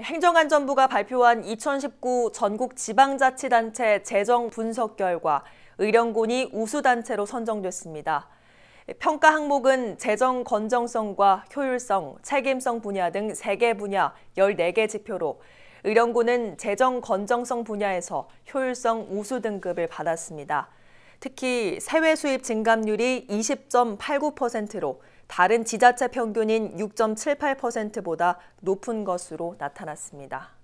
행정안전부가 발표한 2019 전국 지방자치단체 재정 분석 결과 의령군이 우수단체로 선정됐습니다. 평가 항목은 재정 건정성과 효율성, 책임성 분야 등 3개 분야 14개 지표로 의령군은 재정 건정성 분야에서 효율성 우수 등급을 받았습니다. 특히 세외 수입 증감률이 20.89%로 다른 지자체 평균인 6.78%보다 높은 것으로 나타났습니다.